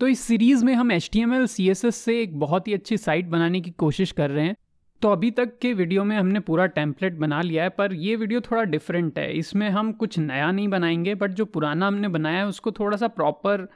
तो इस सीरीज़ में हम H T M L C S S से एक बहुत ही अच्छी साइट बनाने की कोशिश कर रहे हैं तो अभी तक के वीडियो में हमने पूरा टेम्पलेट बना लिया है पर ये वीडियो थोड़ा डिफरेंट है इसमें हम कुछ नया नहीं बनाएंगे बट जो पुराना हमने बनाया है उसको थोड़ा सा प्रॉपर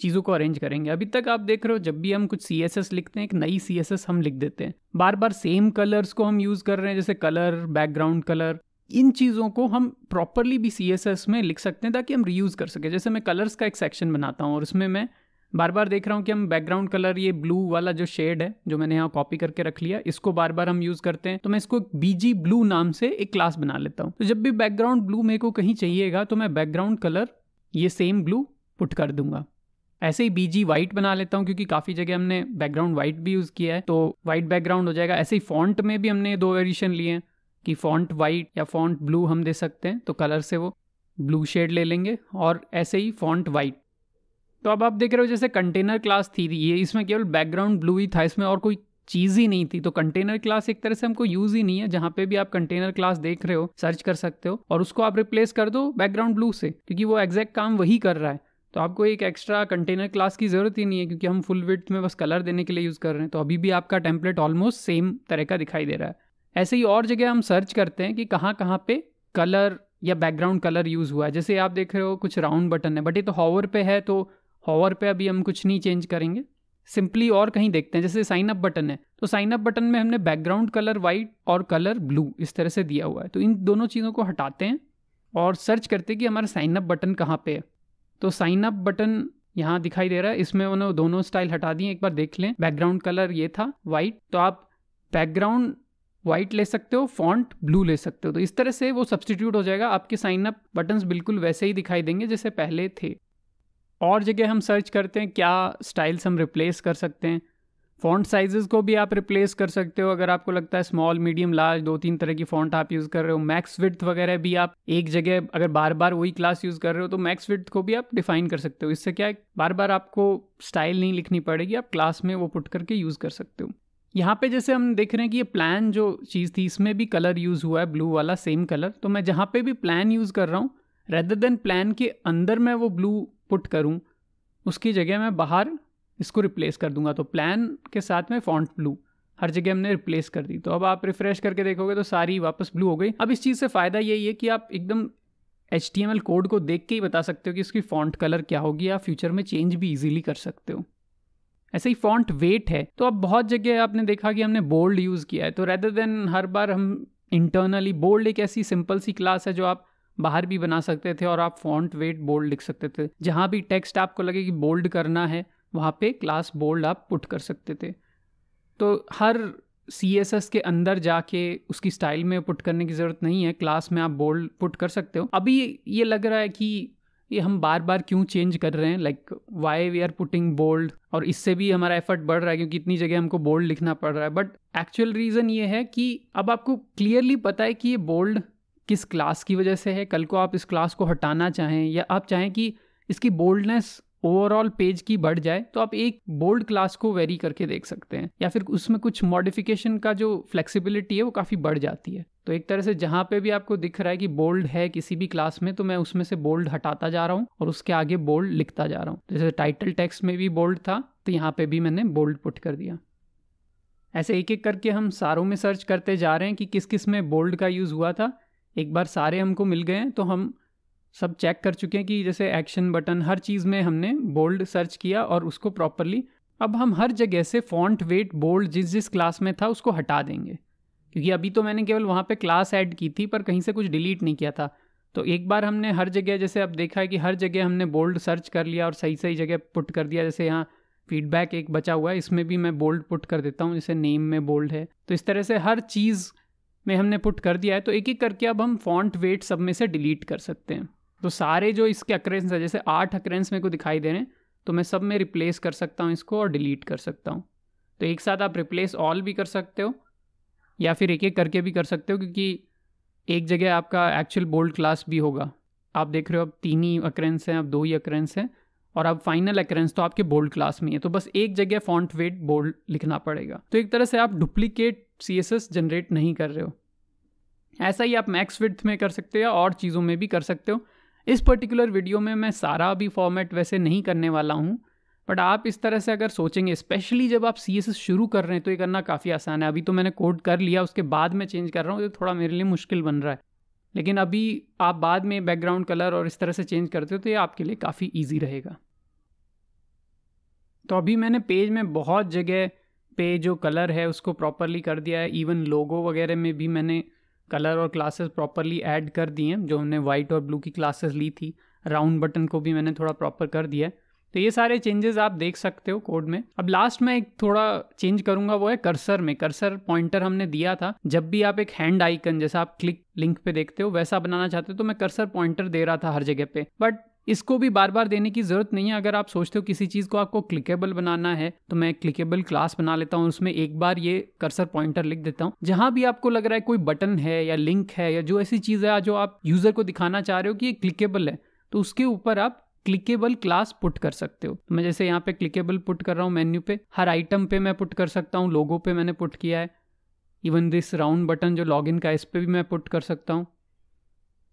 चीज़ों को अरेंज करेंगे अभी तक आप देख रहे हो जब भी हम कुछ सी एस एस लिखते हैं एक नई सी एस एस हम लिख देते हैं बार बार सेम कलर्स को हम यूज़ कर रहे हैं जैसे कलर बैकग्राउंड कलर इन चीज़ों को हम प्रॉपरली भी सी एस एस में लिख सकते हैं ताकि हम रीयूज़ कर सकें जैसे मैं कलर्स का एक सेक्शन बनाता हूँ और उसमें मैं बार बार देख रहा हूँ कि हम बैकग्राउंड कलर ये ब्लू वाला जो शेड है जो मैंने यहाँ कॉपी करके रख लिया इसको बार बार हम यूज़ करते हैं तो मैं इसको बीजी ब्लू नाम से एक क्लास बना लेता हूँ तो जब भी बैकग्राउंड ब्लू मेरे को कहीं चाहिएगा तो मैं बैकग्राउंड कलर ये सेम ब्लू पुट कर दूंगा ऐसे ही बीजी व्हाइट बना लेता हूँ क्योंकि काफ़ी जगह हमने बैकग्राउंड व्हाइट भी यूज़ किया है तो व्हाइट बैकग्राउंड हो जाएगा ऐसे ही फॉन्ट में भी हमने दो वेरिएशन लिए हैं कि फॉन्ट व्हाइट या फॉन्ट ब्लू हम दे सकते हैं तो कलर से वो ब्लू शेड ले लेंगे और ऐसे ही फॉन्ट वाइट तो अब आप देख रहे हो जैसे कंटेनर क्लास थी ये इसमें केवल बैकग्राउंड ब्लू ही था इसमें और कोई चीज़ ही नहीं थी तो कंटेनर क्लास एक तरह से हमको यूज ही नहीं है जहाँ पे भी आप कंटेनर क्लास देख रहे हो सर्च कर सकते हो और उसको आप रिप्लेस कर दो बैकग्राउंड ब्लू से क्योंकि वो एग्जैक्ट काम वही कर रहा है तो आपको एक एक्स्ट्रा कंटेनर क्लास की ज़रूरत ही नहीं है क्योंकि हम फुल विथ में बस कलर देने के लिए यूज़ कर रहे हैं तो अभी भी आपका टेम्पलेट ऑलमोस्ट सेम तरह का दिखाई दे रहा है ऐसे ही और जगह हम सर्च करते हैं कि कहाँ कहाँ पे कलर या बैकग्राउंड कलर यूज़ हुआ है जैसे आप देख रहे हो कुछ राउंड बटन है बट ये तो हॉवर पे है तो हॉवर पे अभी हम कुछ नहीं चेंज करेंगे सिंपली और कहीं देखते हैं जैसे साइन अप बटन है तो साइन अप बटन में हमने बैकग्राउंड कलर वाइट और कलर ब्लू इस तरह से दिया हुआ है तो इन दोनों चीज़ों को हटाते हैं और सर्च करते हैं कि हमारा साइन अप बटन कहाँ पे है तो साइन अप बटन यहाँ दिखाई दे रहा है इसमें उन्होंने दोनों स्टाइल हटा दिए एक बार देख लें बैकग्राउंड कलर ये था वाइट तो आप बैकग्राउंड वाइट ले सकते हो फॉन्ट ब्लू ले सकते हो तो इस तरह से वो सब्सटीट्यूट हो जाएगा आपके साइन अप बटन्स बिल्कुल वैसे ही दिखाई देंगे जैसे पहले थे और जगह हम सर्च करते हैं क्या स्टाइल्स हम रिप्लेस कर सकते हैं फ़ॉन्ट साइजेस को भी आप रिप्लेस कर सकते हो अगर आपको लगता है स्मॉल मीडियम लार्ज दो तीन तरह की फ़ॉन्ट आप यूज़ कर रहे हो मैक्स विथ वगैरह भी आप एक जगह अगर बार बार वही क्लास यूज़ कर रहे हो तो मैक्स विथ को भी आप डिफ़ाइन कर सकते हो इससे क्या है बार बार आपको स्टाइल नहीं लिखनी पड़ेगी आप क्लास में वो पुट करके यूज़ कर सकते हो यहाँ पे जैसे हम देख रहे हैं कि ये प्लान जो चीज़ थी इसमें भी कलर यूज़ हुआ है ब्लू वाला सेम कलर तो मैं जहाँ पे भी प्लान यूज़ कर रहा हूँ रेदर देन प्लान के अंदर मैं वो ब्लू पुट करूँ उसकी जगह मैं बाहर इसको रिप्लेस कर दूंगा तो प्लान के साथ में फॉन्ट ब्लू हर जगह हमने रिप्लेस कर दी तो अब आप रिफ्रेश करके देखोगे तो सारी वापस ब्लू हो गई अब इस चीज़ से फ़ायदा यही है कि आप एकदम एच कोड को देख के ही बता सकते हो कि इसकी फॉन्ट कलर क्या होगी आप फ्यूचर में चेंज भी ईजिली कर सकते हो ऐसे ही फॉन्ट वेट है तो अब बहुत जगह आपने देखा कि हमने बोल्ड यूज़ किया है तो रेदर देन हर बार हम इंटरनली बोल्ड एक ऐसी सिंपल सी क्लास है जो आप बाहर भी बना सकते थे और आप फॉन्ट वेट बोल्ड लिख सकते थे जहाँ भी टेक्स्ट आपको लगे कि बोल्ड करना है वहाँ पे क्लास बोल्ड आप पुट कर सकते थे तो हर सी एस एस के अंदर जाके उसकी स्टाइल में पुट करने की ज़रूरत नहीं है क्लास में आप बोल्ड पुट कर सकते हो अभी ये लग रहा है कि ये हम बार बार क्यों चेंज कर रहे हैं like why we are putting bold और इससे भी हमारा एफर्ट बढ़ रहा है क्योंकि इतनी जगह हमको बोल्ड लिखना पड़ रहा है बट एक्चुअल रीज़न ये है कि अब आपको क्लियरली पता है कि ये बोल्ड किस क्लास की वजह से है कल को आप इस क्लास को हटाना चाहें या आप चाहें कि इसकी बोल्डनेस ओवरऑल पेज की बढ़ जाए तो आप एक बोल्ड क्लास को वेरी करके देख सकते हैं या फिर उसमें कुछ मॉडिफिकेशन का जो फ्लेक्सिबिलिटी है वो काफ़ी बढ़ जाती है तो एक तरह से जहाँ पे भी आपको दिख रहा है कि बोल्ड है किसी भी क्लास में तो मैं उसमें से बोल्ड हटाता जा रहा हूँ और उसके आगे बोल्ड लिखता जा रहा हूँ जैसे टाइटल टेक्स्ट में भी बोल्ड था तो यहाँ पर भी मैंने बोल्ड पुट कर दिया ऐसे एक एक करके हम सारों में सर्च करते जा रहे हैं कि किस किस में बोल्ड का यूज़ हुआ था एक बार सारे हमको मिल गए हैं तो हम सब चेक कर चुके हैं कि जैसे एक्शन बटन हर चीज़ में हमने बोल्ड सर्च किया और उसको प्रॉपरली अब हम हर जगह से फॉन्ट वेट बोल्ड जिस जिस क्लास में था उसको हटा देंगे क्योंकि अभी तो मैंने केवल वहाँ पे क्लास ऐड की थी पर कहीं से कुछ डिलीट नहीं किया था तो एक बार हमने हर जगह जैसे अब देखा है कि हर जगह हमने बोल्ड सर्च कर लिया और सही सही जगह पुट कर दिया जैसे यहाँ फीडबैक एक बचा हुआ है इसमें भी मैं बोल्ड पुट कर देता हूँ जैसे नेम में बोल्ड है तो इस तरह से हर चीज़ में हमने पुट कर दिया है तो एक एक करके अब हम फॉन्ट वेट सब में से डिलीट कर सकते हैं तो सारे जो इसके अक्रेंस है जैसे आठ अक्रेंस मेरे को दिखाई दे रहे हैं तो मैं सब में रिप्लेस कर सकता हूँ इसको और डिलीट कर सकता हूँ तो एक साथ आप रिप्लेस ऑल भी कर सकते हो या फिर एक एक करके भी कर सकते हो क्योंकि एक जगह आपका एक्चुअल बोल्ड क्लास भी होगा आप देख रहे हो अब तीन ही अक्रेंस हैं अब दो ही अक्रेंस हैं और अब फाइनल अक्रेंस तो आपके बोल्ड क्लास में है तो बस एक जगह फॉन्ट वेट बोल्ड लिखना पड़ेगा तो एक तरह से आप डुप्लीकेट सी जनरेट नहीं कर रहे हो ऐसा ही आप मैक्स विथ में कर सकते हो या और चीज़ों में भी कर सकते हो इस पर्टिकुलर वीडियो में मैं सारा भी फॉर्मेट वैसे नहीं करने वाला हूँ बट आप इस तरह से अगर सोचेंगे स्पेशली जब आप सी शुरू कर रहे हैं तो ये करना काफ़ी आसान है अभी तो मैंने कोड कर लिया उसके बाद मैं चेंज कर रहा हूँ तो थोड़ा मेरे लिए मुश्किल बन रहा है लेकिन अभी आप बाद में बैकग्राउंड कलर और इस तरह से चेंज करते हो तो ये आपके लिए काफ़ी ईजी रहेगा तो अभी मैंने पेज में बहुत जगह पे जो कलर है उसको प्रॉपरली कर दिया है इवन लोगो वगैरह में भी मैंने कलर और क्लासेस प्रॉपरली ऐड कर दिए हैं जो हमने वाइट और ब्लू की क्लासेस ली थी राउंड बटन को भी मैंने थोड़ा प्रॉपर कर दिया है तो ये सारे चेंजेस आप देख सकते हो कोड में अब लास्ट में एक थोड़ा चेंज करूंगा वो है कर्सर में कर्सर पॉइंटर हमने दिया था जब भी आप एक हैंड आइकन जैसा आप क्लिक लिंक पे देखते हो वैसा बनाना चाहते हो तो मैं कर्सर पॉइंटर दे रहा था हर जगह पे बट इसको भी बार बार देने की ज़रूरत नहीं है अगर आप सोचते हो किसी चीज़ को आपको क्लिकेबल बनाना है तो मैं क्लिकेबल क्लास बना लेता हूँ उसमें एक बार ये कर्सर पॉइंटर लिख देता हूँ जहाँ भी आपको लग रहा है कोई बटन है या लिंक है या जो ऐसी चीज़ है जो आप यूज़र को दिखाना चाह रहे हो कि ये क्लिकेबल है तो उसके ऊपर आप क्लिकेबल क्लास पुट कर सकते हो तो मैं जैसे यहाँ पे क्लिकेबल पुट कर रहा हूँ मेन्यू पे हर आइटम पे मैं पुट कर सकता हूँ लोगो पे मैंने पुट किया है इवन दिस राउंड बटन जो लॉग का इस पर भी मैं पुट कर सकता हूँ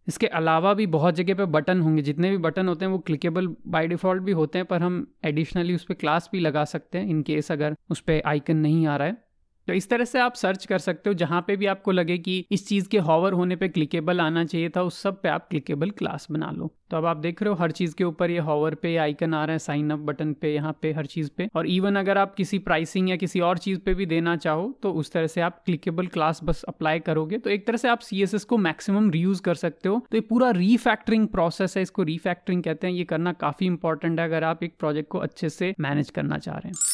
इसके अलावा भी बहुत जगह पे बटन होंगे जितने भी बटन होते हैं वो क्लिकेबल बाय डिफ़ॉल्ट भी होते हैं पर हम एडिशनली उस पर क्लास भी लगा सकते हैं इन केस अगर उस पर आइकन नहीं आ रहा है तो इस तरह से आप सर्च कर सकते हो जहाँ पे भी आपको लगे कि इस चीज़ के हॉवर होने पे क्लिकेबल आना चाहिए था उस सब पे आप क्लिकेबल क्लास बना लो तो अब आप देख रहे हो हर चीज़ के ऊपर ये हॉवर पे आइकन आ रहा है साइन अप बटन पे यहाँ पे हर चीज़ पे और इवन अगर आप किसी प्राइसिंग या किसी और चीज़ पे भी देना चाहो तो उस तरह से आप क्लिकेबल क्लास बस अप्लाई करोगे तो एक तरह से आप सी को मैक्सिमम रीयूज़ कर सकते हो तो ये पूरा रीफैक्टरिंग प्रोसेस है इसको रीफैक्टरिंग कहते हैं ये करना काफ़ी इंपॉर्टेंट है अगर आप एक प्रोजेक्ट को अच्छे से मैनेज करना चाह रहे हैं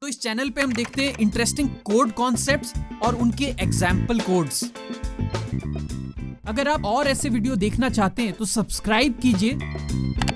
तो इस चैनल पे हम देखते हैं इंटरेस्टिंग कोड कॉन्सेप्ट्स और उनके एग्जाम्पल कोड्स अगर आप और ऐसे वीडियो देखना चाहते हैं तो सब्सक्राइब कीजिए